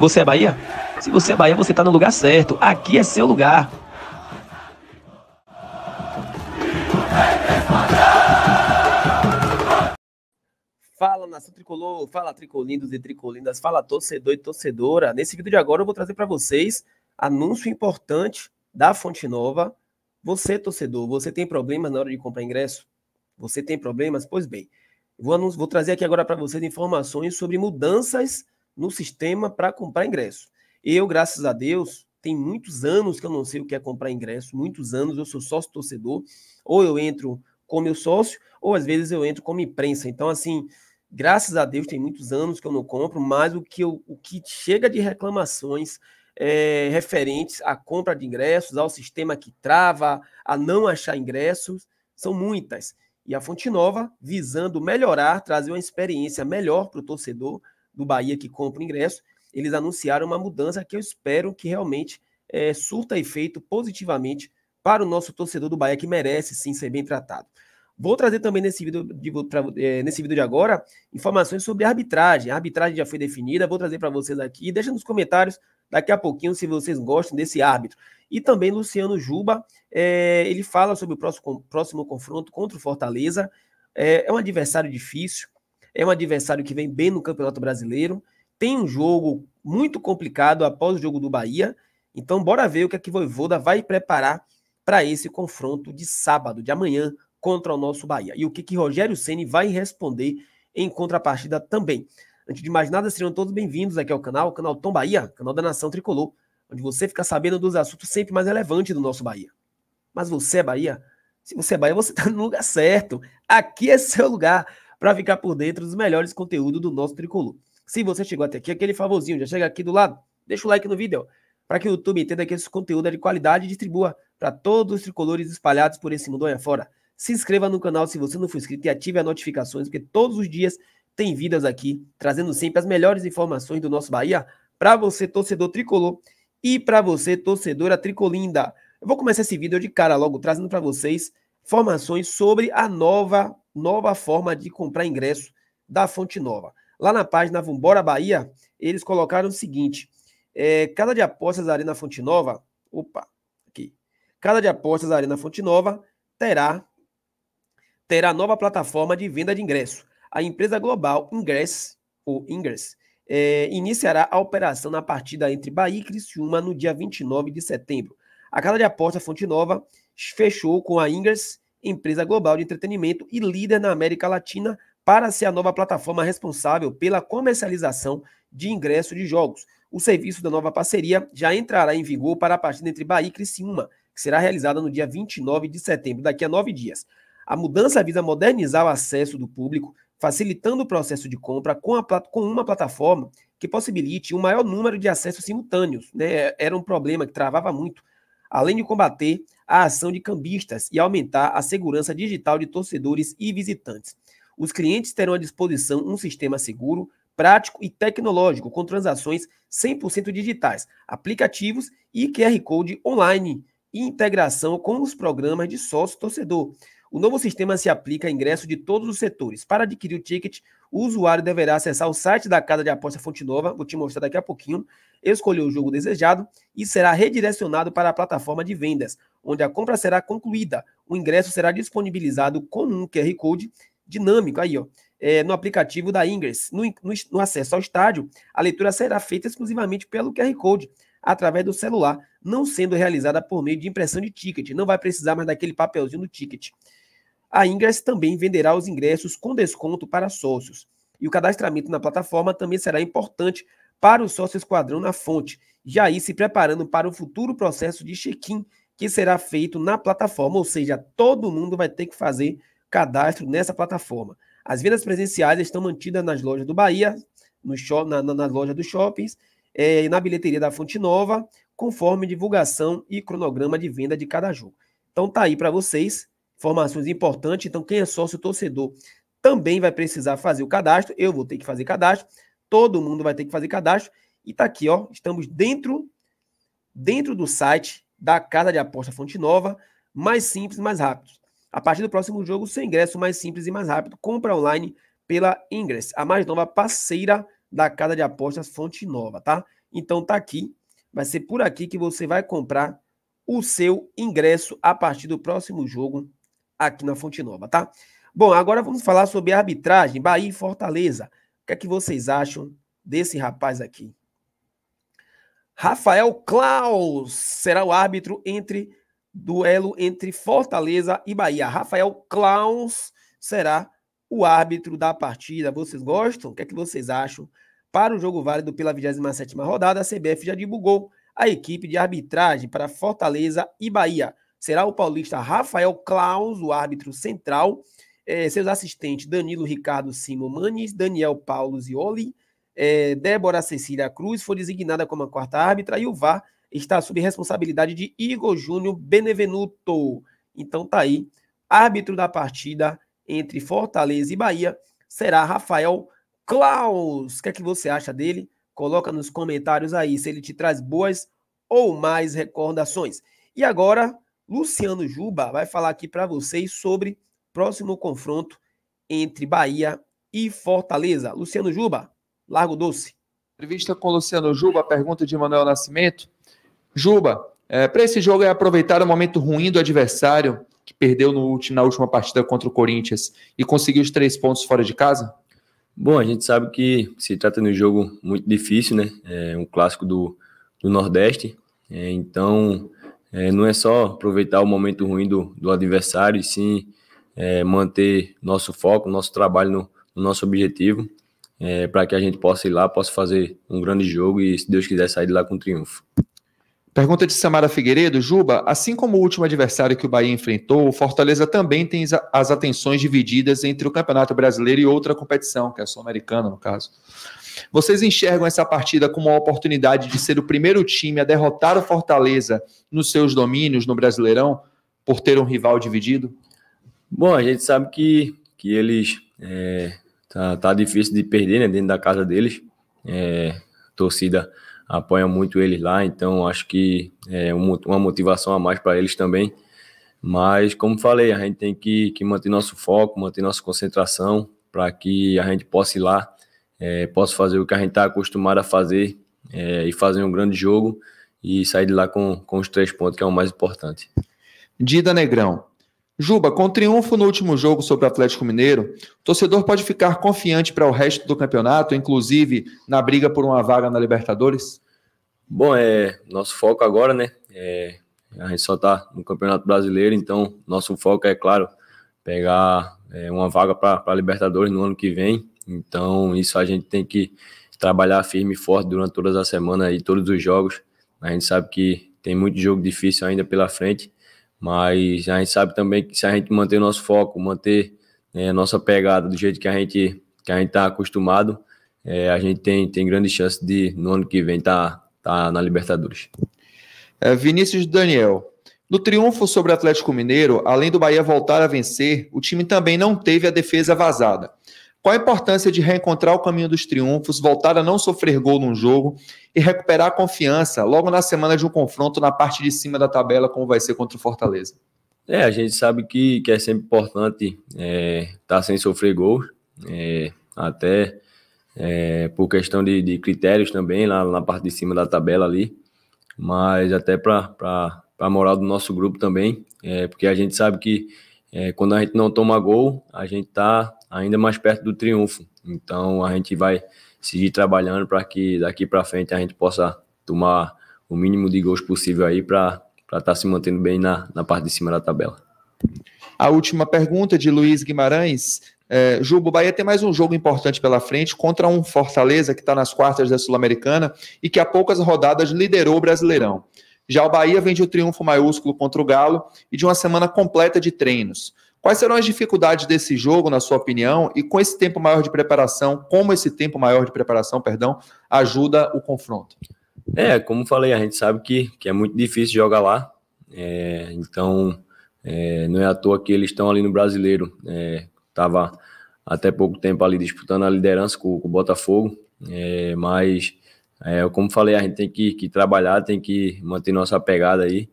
Você é Bahia? Se você é Bahia, você está no lugar certo. Aqui é seu lugar. Fala nação tricolor, fala tricolindos e tricolindas, fala torcedor e torcedora. Nesse vídeo de agora eu vou trazer para vocês anúncio importante da Fonte Nova. Você, torcedor, você tem problemas na hora de comprar ingresso? Você tem problemas? Pois bem, vou, vou trazer aqui agora para vocês informações sobre mudanças no sistema para comprar ingresso. Eu, graças a Deus, tem muitos anos que eu não sei o que é comprar ingresso, muitos anos eu sou sócio torcedor, ou eu entro como meu sócio, ou às vezes eu entro como imprensa. Então, assim, graças a Deus tem muitos anos que eu não compro, mas o que, eu, o que chega de reclamações é, referentes à compra de ingressos, ao sistema que trava, a não achar ingressos, são muitas. E a Fonte Nova, visando melhorar, trazer uma experiência melhor para o torcedor, do Bahia que compra ingresso, eles anunciaram uma mudança que eu espero que realmente é, surta efeito positivamente para o nosso torcedor do Bahia, que merece sim ser bem tratado. Vou trazer também nesse vídeo de, pra, é, nesse vídeo de agora informações sobre a arbitragem. A arbitragem já foi definida, vou trazer para vocês aqui. Deixa nos comentários daqui a pouquinho se vocês gostam desse árbitro. E também Luciano Juba, é, ele fala sobre o próximo, próximo confronto contra o Fortaleza. É, é um adversário difícil, é um adversário que vem bem no Campeonato Brasileiro. Tem um jogo muito complicado após o jogo do Bahia. Então, bora ver o que a é que Voivoda vai preparar para esse confronto de sábado, de amanhã, contra o nosso Bahia. E o que, que Rogério Ceni vai responder em contrapartida também. Antes de mais nada, sejam todos bem-vindos aqui ao canal, o canal Tom Bahia, canal da Nação Tricolor, onde você fica sabendo dos assuntos sempre mais relevantes do nosso Bahia. Mas você é Bahia? Se você é Bahia, você está no lugar certo. Aqui é seu lugar para ficar por dentro dos melhores conteúdos do nosso tricolor. Se você chegou até aqui, aquele favorzinho, já chega aqui do lado, deixa o like no vídeo, para que o YouTube entenda que esse conteúdo é de qualidade e distribua para todos os tricolores espalhados por esse mundo fora. Se inscreva no canal se você não for inscrito e ative as notificações, porque todos os dias tem vidas aqui, trazendo sempre as melhores informações do nosso Bahia para você, torcedor tricolor, e para você, torcedora tricolinda. Eu vou começar esse vídeo de cara logo, trazendo para vocês informações sobre a nova nova forma de comprar ingresso da Fonte Nova. Lá na página Vambora Bahia, eles colocaram o seguinte: é, casa de apostas Arena Fonte Nova, opa, aqui. Casa de apostas Arena Fonte Nova terá terá nova plataforma de venda de ingresso. A empresa global Ingress ou Ingress é, iniciará a operação na partida entre Bahia e Criciúma no dia 29 de setembro. A casa de apostas Fonte Nova fechou com a Ingress empresa global de entretenimento e líder na América Latina, para ser a nova plataforma responsável pela comercialização de ingressos de jogos. O serviço da nova parceria já entrará em vigor para a partida entre Bahia e Criciúma, que será realizada no dia 29 de setembro, daqui a nove dias. A mudança visa modernizar o acesso do público, facilitando o processo de compra com, a, com uma plataforma que possibilite um maior número de acessos simultâneos. Né? Era um problema que travava muito, além de combater a ação de cambistas e aumentar a segurança digital de torcedores e visitantes. Os clientes terão à disposição um sistema seguro, prático e tecnológico com transações 100% digitais, aplicativos e QR Code online e integração com os programas de sócio-torcedor. O novo sistema se aplica a ingresso de todos os setores. Para adquirir o ticket, o usuário deverá acessar o site da Casa de Aposta Fonte Nova, vou te mostrar daqui a pouquinho, escolher o jogo desejado e será redirecionado para a plataforma de vendas, onde a compra será concluída. O ingresso será disponibilizado com um QR Code dinâmico aí, ó, é, no aplicativo da Ingress. No, no, no acesso ao estádio, a leitura será feita exclusivamente pelo QR Code, através do celular, não sendo realizada por meio de impressão de ticket. Não vai precisar mais daquele papelzinho do ticket. A Ingress também venderá os ingressos com desconto para sócios. E o cadastramento na plataforma também será importante para o sócio esquadrão na fonte, já ir se preparando para o futuro processo de check-in que será feito na plataforma, ou seja, todo mundo vai ter que fazer cadastro nessa plataforma. As vendas presenciais estão mantidas nas lojas do Bahia, no show na, na, nas lojas dos shoppings, é, na bilheteria da Fonte Nova, conforme divulgação e cronograma de venda de cada jogo. Então tá aí para vocês, informações importantes. Então quem é sócio torcedor também vai precisar fazer o cadastro. Eu vou ter que fazer cadastro todo mundo vai ter que fazer cadastro. E tá aqui, ó, estamos dentro dentro do site da Casa de Aposta Fonte Nova, mais simples, mais rápido. A partir do próximo jogo, seu ingresso mais simples e mais rápido. Compra online pela Ingress, a mais nova parceira da Casa de Apostas Fonte Nova, tá? Então tá aqui, vai ser por aqui que você vai comprar o seu ingresso a partir do próximo jogo aqui na Fonte Nova, tá? Bom, agora vamos falar sobre arbitragem, Bahia e Fortaleza que é que vocês acham desse rapaz aqui? Rafael Klaus será o árbitro entre duelo entre Fortaleza e Bahia. Rafael Klaus será o árbitro da partida. Vocês gostam? O que é que vocês acham? Para o jogo válido pela 27ª rodada, a CBF já divulgou a equipe de arbitragem para Fortaleza e Bahia. Será o paulista Rafael Klaus, o árbitro central, é, seus assistentes Danilo Ricardo Simomanes, Daniel Paulo Zioli, é, Débora Cecília Cruz foi designada como a quarta árbitra e o VAR está sob responsabilidade de Igor Júnior Benevenuto. Então tá aí, árbitro da partida entre Fortaleza e Bahia será Rafael Klaus. O que é que você acha dele? Coloca nos comentários aí se ele te traz boas ou mais recordações. E agora, Luciano Juba vai falar aqui para vocês sobre próximo confronto entre Bahia e Fortaleza. Luciano Juba, Largo Doce. Entrevista com Luciano Juba, pergunta de Manuel Nascimento. Juba, é, para esse jogo é aproveitar o momento ruim do adversário que perdeu no na última partida contra o Corinthians e conseguiu os três pontos fora de casa? Bom, a gente sabe que se trata de um jogo muito difícil, né? É um clássico do, do Nordeste. É, então, é, não é só aproveitar o momento ruim do, do adversário, e sim é, manter nosso foco, nosso trabalho no, no nosso objetivo, é, para que a gente possa ir lá, possa fazer um grande jogo e, se Deus quiser, sair de lá com triunfo. Pergunta de Samara Figueiredo, Juba, assim como o último adversário que o Bahia enfrentou, o Fortaleza também tem as atenções divididas entre o Campeonato Brasileiro e outra competição, que é a Sul-Americana, no caso. Vocês enxergam essa partida como uma oportunidade de ser o primeiro time a derrotar o Fortaleza nos seus domínios no Brasileirão, por ter um rival dividido? Bom, a gente sabe que, que eles é, tá, tá difícil de perder né, dentro da casa deles. É, a torcida apoia muito eles lá, então acho que é uma motivação a mais para eles também. Mas, como falei, a gente tem que, que manter nosso foco, manter nossa concentração, para que a gente possa ir lá, é, possa fazer o que a gente está acostumado a fazer é, e fazer um grande jogo e sair de lá com, com os três pontos, que é o mais importante. Dida Negrão, Juba, com triunfo no último jogo sobre o Atlético Mineiro, o torcedor pode ficar confiante para o resto do campeonato, inclusive na briga por uma vaga na Libertadores? Bom, é nosso foco agora, né? É, a gente só está no Campeonato Brasileiro, então nosso foco é, claro, pegar é, uma vaga para a Libertadores no ano que vem. Então, isso a gente tem que trabalhar firme e forte durante todas as semanas e todos os jogos. A gente sabe que tem muito jogo difícil ainda pela frente mas a gente sabe também que se a gente manter o nosso foco, manter a né, nossa pegada do jeito que a gente que a gente está acostumado, é, a gente tem, tem grande chance de, no ano que vem, estar tá, tá na Libertadores. É, Vinícius Daniel. No triunfo sobre o Atlético Mineiro, além do Bahia voltar a vencer, o time também não teve a defesa vazada. Qual a importância de reencontrar o caminho dos triunfos, voltar a não sofrer gol num jogo e recuperar a confiança logo na semana de um confronto na parte de cima da tabela, como vai ser contra o Fortaleza? É, a gente sabe que, que é sempre importante estar é, tá sem sofrer gol é, até é, por questão de, de critérios também, lá na parte de cima da tabela ali, mas até para a moral do nosso grupo também, é, porque a gente sabe que é, quando a gente não toma gol, a gente está ainda mais perto do triunfo. Então a gente vai seguir trabalhando para que daqui para frente a gente possa tomar o mínimo de gols possível aí para estar tá se mantendo bem na, na parte de cima da tabela. A última pergunta de Luiz Guimarães. É, o Bahia tem mais um jogo importante pela frente contra um Fortaleza que está nas quartas da Sul-Americana e que há poucas rodadas liderou o Brasileirão. Já o Bahia vem de um triunfo maiúsculo contra o Galo e de uma semana completa de treinos. Quais serão as dificuldades desse jogo, na sua opinião, e com esse tempo maior de preparação, como esse tempo maior de preparação, perdão, ajuda o confronto? É, como falei, a gente sabe que, que é muito difícil jogar lá, é, então é, não é à toa que eles estão ali no Brasileiro, estava é, até pouco tempo ali disputando a liderança com, com o Botafogo, é, mas é, como falei, a gente tem que, que trabalhar, tem que manter nossa pegada aí,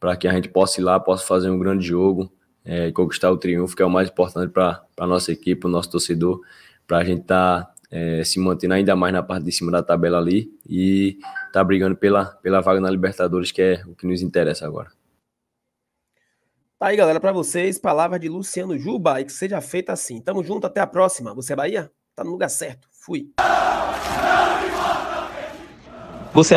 para que a gente possa ir lá, possa fazer um grande jogo, é, conquistar o triunfo, que é o mais importante para a nossa equipe, o nosso torcedor, para a gente estar tá, é, se mantendo ainda mais na parte de cima da tabela ali e estar tá brigando pela, pela vaga na Libertadores, que é o que nos interessa agora. Tá aí, galera, para vocês, palavra de Luciano Juba e que seja feita assim. Tamo junto, até a próxima. Você é Bahia? Tá no lugar certo. Fui. Você é Bahia?